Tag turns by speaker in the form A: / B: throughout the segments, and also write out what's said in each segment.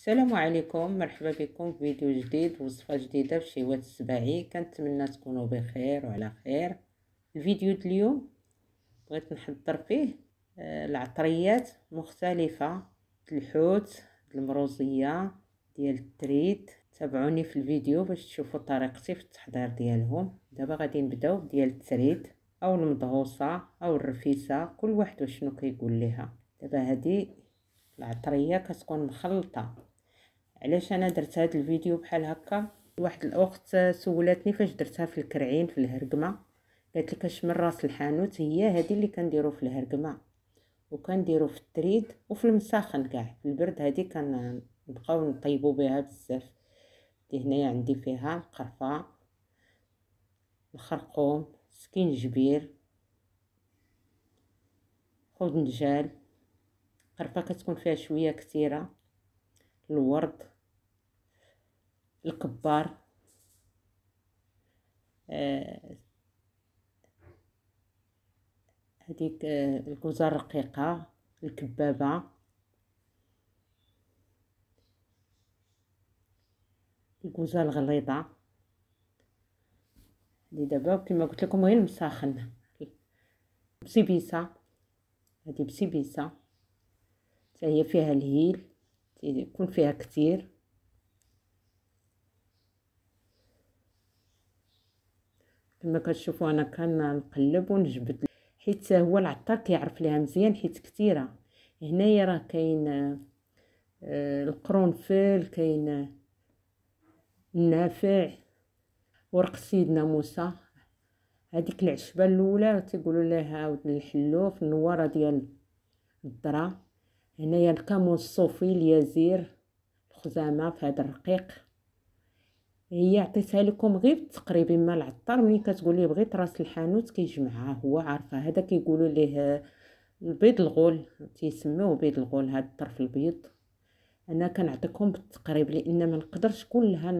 A: السلام عليكم مرحبا بكم في فيديو جديد وصفه جديده في واد السباعي كنتمنى تكونوا بخير وعلى خير الفيديو اليوم بغيت نحضر فيه آه، العطريات مختلفه الحوت المروزيه ديال التريد تابعوني في الفيديو باش تشوفوا طريقتي في التحضير ديالهم دابا غادي نبداو ديال التريد او المضغوصه او الرفيسه كل واحد وشنو كيقول ليها دابا هذه العطريه كتكون مخلطه علاش انا درت هذا الفيديو بحال هكا واحد الوقت سولتني فاش درتها في الكرعين في الهرقمه قالت لك اش من راس الحانوت هي هذه اللي كنديروا في الهرقمه وكنديرو في التريد وفي المساخن كاع في البرد هذه كنبقاو نطيبو بها بزاف دي هنايا عندي فيها القرفه الخرقوم سكينجبير خود نجال قرفه كتكون فيها شويه كثيره الورد الكبار آه، هذيك آه، الكوزة الرقيقة الكبابة الكوزة الغليظة هادي دابا كما قلت لكم غير مساخن بسيبيسة هادي بسيبيسة حتى هي فيها الهيل تيكون فيها كتير كما كتشوفوا انا كنقلب ونجبد حيت هو العطار كيعرف ليها مزيان حيت كثيره هنايا راه كاين آه، القرنفل كاين النافع ورق سيدنا موسى هذيك العشبه الاولى تيقولوا لها ود الحلوف النواره ديال الذره هنايا الكمون الصوفي اليازير الخزامه في هذا الرقيق هي عطيتها لكم غير بالتقريب اما العطار ملي كتقول ليه بغيت راس الحانوت كيجمعها هو عارفه هذا كيقولوا ليه البيض الغول تيسميوه بيض الغول هذا الطرف البيض انا كنعطيكم بالتقريب لان ما نقدرش كلها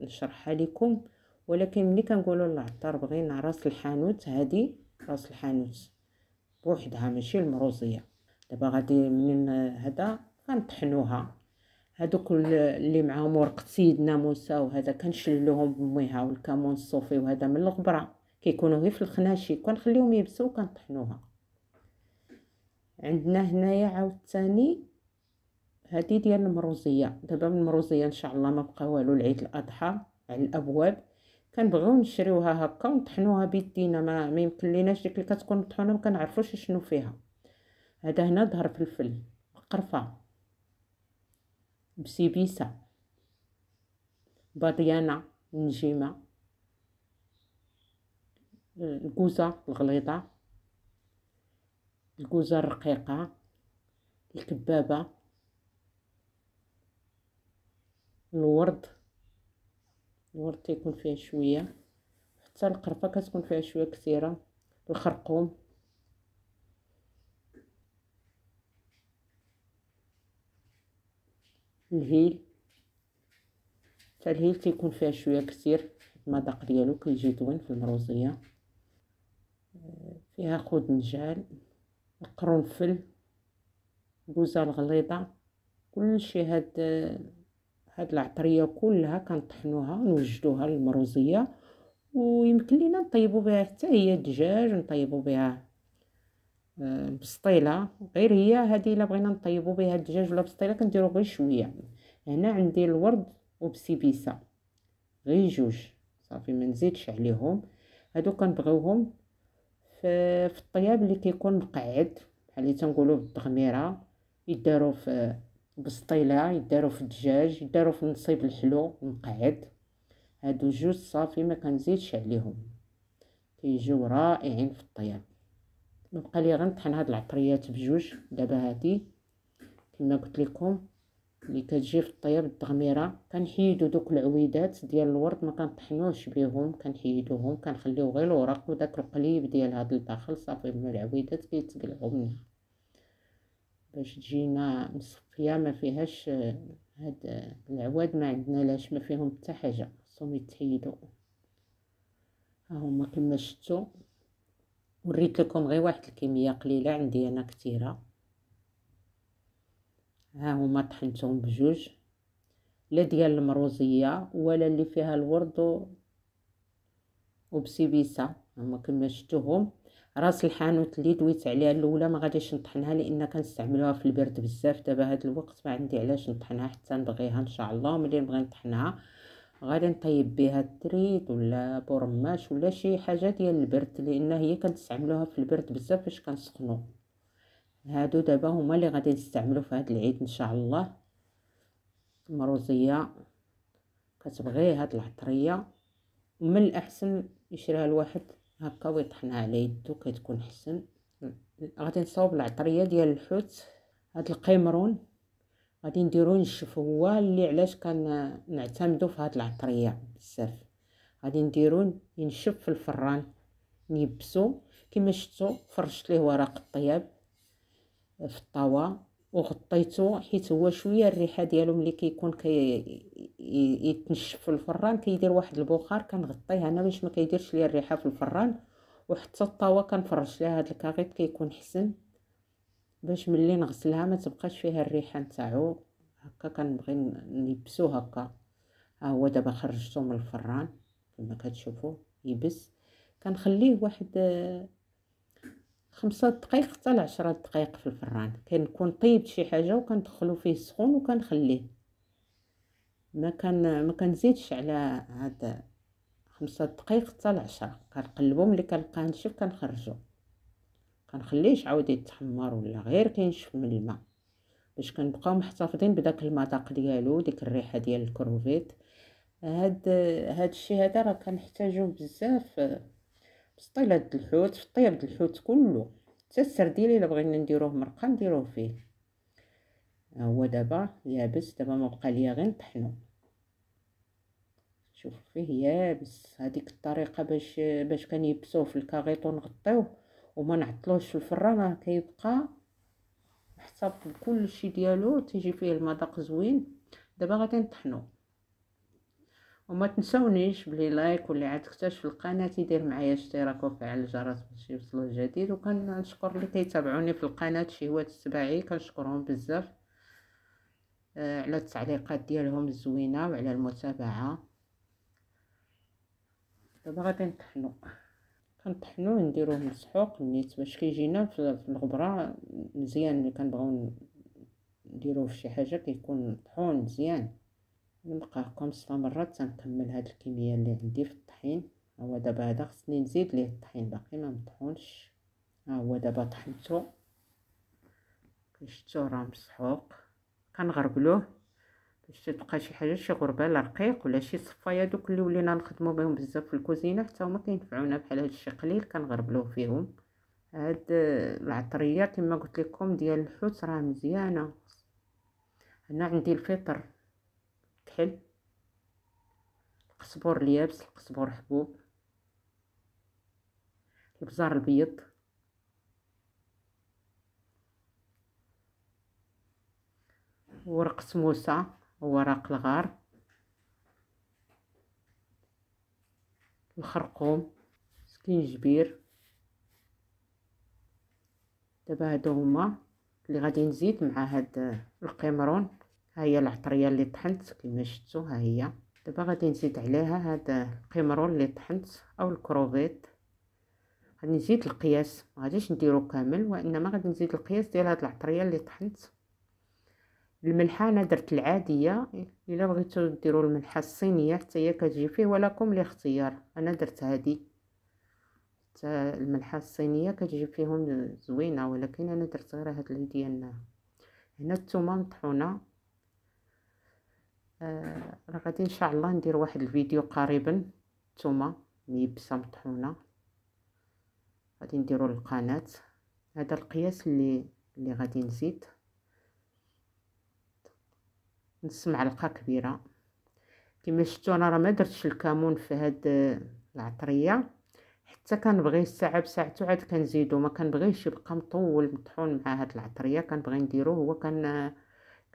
A: نشرحها لكم ولكن ملي كنقولوا للعطار بغينا راس الحانوت هذه راس الحانوت بوحدها ماشي المروزيه دابا غادي منين هذا غنطحنوها هذوك اللي معاهم ورقه سيدنا موسى وهذا كنشللوهم بميها والكمون الصوفي وهذا من الغبره كيكونوا غير في الخناشي كنخليهم يبسوا وكنطحنوها عندنا هنايا عاوتاني هذه ديال المروزيه دابا من المروزيه ان شاء الله ما بقى والو العيد الاضحى على الابواب كنبغيو نشريوها هكا ونطحنوها بيدينا ما ما يمكن ليناش ديك اللي كتكون مطحونه ما كنعرفوش شنو فيها هذا هنا ظهر فلفل قرفه بسيبيسة بطيانة النجيمة الكوزة الغليظة الكوزة الرقيقة الكبابة الورد الورد تيكون فيها شوية حتى القرفة كتكون فيها شوية كثيرة الخرقوم الهيل فالهيل كيكون فيها شويه كثير المذاق ديالو كيجي زوين في المروزيه فيها خود نجال قرنفل بوزه الغليظه كلشي هاد هاد العطريه كلها كنطحنوها ونوجدوها للمروزيه ويمكن لينا نطيبو بها حتى هي الدجاج نطيبو بها بسطيله غير هي هذه الا بغينا نطيبو بها الدجاج ولا بسطيله كنديرو غير شويه هنا عندي الورد وبسيبيسه غير جوج صافي ما نزيدش عليهم هادو كنبغيوهم في, في الطياب اللي كيكون مقعد بحال اللي تنقولوا بالتغميره يداروا في بسطيله يداروا في الدجاج يداروا في النصيب الحلو المقعد هادو جوج صافي ما كنزيدش عليهم كيجيو رائعين في الطياب بقى لي غنطحن هاد العطريات بجوج دابا هادي كما قلت لكم اللي كتجي في الطياب التغميره كنحيدو دوك العويدات ديال الورد ما كنطحنوش بهم كنحيدوهم كنخليو غير الوراق وداك القليب ديال هاد الداخل صافي من العويدات كيتقلعو منها باش تجينا مصفيه ما فيهاش هاد العواد ما عندنا لاش ما فيهم حتى حاجه خصهم يتحيدو ها هما كما شفتوا وريت لكم غير واحد الكميه قليله عندي انا كثيره ها هما طحنتهم بجوج لا ديال المروزيه ولا اللي فيها الورد وبسيبيسه هما كما شفتوهم راس الحانوت اللي دويت عليها الاولى ما غاديش نطحنها لان كنستعملوها في البرد بزاف دابا هاد الوقت ما عندي علاش نطحنها حتى نبغيها ان شاء الله ملي نبغي نطحنها غادي نطيب بها التريت ولا بورماش ولا شي حاجه ديال البرد لان هي كنستعملوها في البرد بزاف فاش كنسخنو هادو دابا هما اللي غادي نستعملو في هاد العيد ان شاء الله المروزيه كتبغي هاد العطريه من الاحسن يشريها الواحد هكا ويطحنها على يدو كتكون حسن غادي نصاوب العطريه ديال الحوت هاد القمرون غادي نديرو نشف هو اللي علاش كنعتمدو في هاد العطريه بزاف غادي نديرو ينشف في الفران نيبسو كما شفتو فرشت ليه ورق الطياب في الطاوه وغطيتو حيت هو شويه الريحه ديالو ملي كيكون كي يتنشف في الفران كيدير واحد البخار كنغطيه انا باش ما كيديرش ليا الريحه في الفران وحتى الطاوه كنفرش ليها هاد الكاغيط كيكون حسن باش ملي نغسلها ما تبقاش فيها الريحه نتاعو هكا كنبغي نيبسو هكا ها هو دابا خرجته من الفران كما كتشوفوا يبس كنخليه واحد خمسة دقائق حتى لعشرة دقائق في الفران كنكون طيب شي حاجه وكندخلو فيه سخون وكنخليه ما كان ما كنزيدش على هاد خمسة دقائق حتى لعشرة كنقلبو ملي كنلقاه نشف كنخرجو كنخليهش عاود يتحمر ولا غير كينشف من الماء باش كنبقاو محتفظين بداك المذاق ديالو ديك الريحه ديال الكروفيت هاد هاد الشيء هذا راه كنحتاجو بزاف في طيله الحوت في طياب الحوت كله حتى السرديل الا بغينا نديروه مرقه نديروه فيه هو دابا يابس دابا ما بقى ليا غير نطحنو شوف فيه يابس هذيك الطريقه باش باش كنيبسوه في الكاغيط ونغطيوه وما نعطلوش في الفران راه كيبقى محتفظ كل شيء ديالو تيجي فيه المذاق زوين دابا غادي نطحنو وما تنسونيش بلي لايك واللي عاد اكتشف القناه يدير معايا اشتراك وفعل الجرس باش يوصلو الجديد وكنشكر اللي كيتابعوني في القناه شهوات السباعي كنشكرهم بزاف آه، على التعليقات ديالهم الزوينه وعلى المتابعه دابا غادي نطحنو كنطحنوه نديروه مسحوق نيت باش كيجينا في الغبره مزيان ملي كنبغيو نديروه في شي حاجه كيكون طحون مزيان نبقاكم مرات تنكمل هاد الكميه اللي عندي في الطحين هو دابا هذا خصني نزيد ليه الطحين باقي ما مطحونش ها هو دابا طحنته كنشتو راه مسحوق كنغربلوه باش تبقى شي حاجه شي غربه لا رقيق ولا شي صفايه دوك اللي ولينا نخدمو بهم بزاف في الكوزينه حتى هما كينفعونا بحال هذا الشيء قليل كنغربلوه فيهم هاد العطريه كما قلت لكم ديال الحوت راه مزيانه هنا عندي الفطر كحل القزبور اليابس القزبور حبوب البزار البيض ورق سموسه وورق الغار الخرقوم سكينجبير دابا هادو هما اللي غادي نزيد مع هاد القمرون ها هي العطريه اللي طحنت كما شفتوا ها هي دابا غادي نزيد عليها هاد القمرون اللي طحنت او الكروفيت غادي نزيد القياس ما غاديش نديرو كامل وانما غادي نزيد القياس ديال هاد العطريه اللي طحنت الملحه انا درت العاديه الا بغيتو ديروا الملحه الصينيه حتى هي كتجي فيه ولكم الاختيار انا درت هذه حتى الملحه الصينيه كتجي فيهم زوينه ولكن انا درت غير هاد اللي ديالنا هنا الثومه مطحونه آه راه غادي ان شاء الله ندير واحد الفيديو قريبا الثومه ميبسه مطحونه غادي نديرو للقناه هذا القياس اللي اللي غادي نزيد نص معلقه كبيره كما شفتوا انا راه ما درتش الكمون في هاد آه، العطريه حتى كنبغي الساعه بساعته عاد كنزيدو ما كنبغيش يبقى مطول مطحون مع هاد العطريه كنبغي نديرو هو كن آه،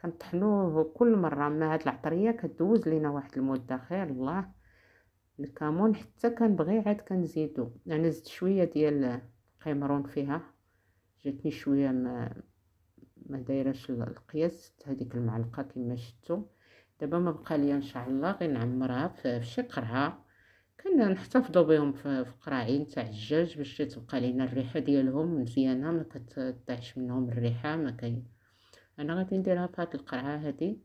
A: كنطحنوه كل مره مع هاد العطريه كدوز لينا واحد المده خير الله الكمون حتى كنبغي عاد كنزيدو انا يعني زدت شويه ديال القمرون فيها جاتني شويه ما دايرهش القياس هذيك المعلقه كما شفتوا دابا ما بقى لي ان شاء الله غير نعمرها في شي قرعه كنحتفظوا بهم في قراعين تاع الدجاج باش تبقى لينا الريحه ديالهم مزيانه ما كتطيحش منهم الريحه ما كاين انا غادي نديرها في هاد القرعه هذه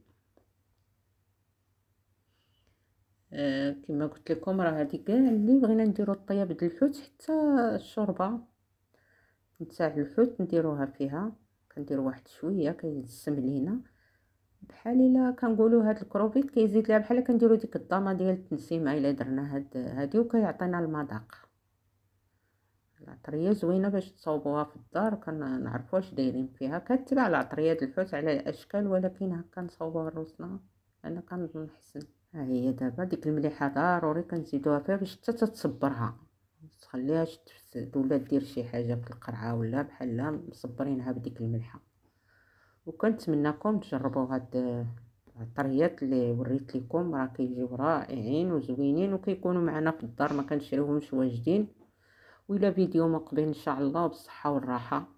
A: آه كما قلت لكم راه هذه كاع اللي بغينا نديرو الطياب ديال الحوت حتى الشوربه نتاع الحوت نديروها فيها كندير واحد شويه السم لينا بحال الا كنقولوا هاد الكروفيت كيزيد ليها بحال كنديروا ديك الضامه ديال التنسيمه الا درنا هاد هادي وكيعطينا المذاق العطريه زوينه باش تصاوبوها في الدار كنعرفوا واش دايرين فيها كتبع العطريه د الحوت على الاشكال ولكن هكا نصاوبوها راسنا انا كنظن حسن ها هي دابا ديك المليحه ضروري كنزيدوها فيها باش حتى تتصبرها تخليهاش تفسد ولا دير شي حاجه في القرعه ولا بحالها مصبرينها بديك الملحه وكنتمنىكم تجربوا هاد العطريات اللي وريت لكم راه كيجيو رائعين وزوينين وكيكونوا معنا في الدار ما كنشريوهمش واجدين وإلى فيديو مقبل ان شاء الله بالصحه والراحه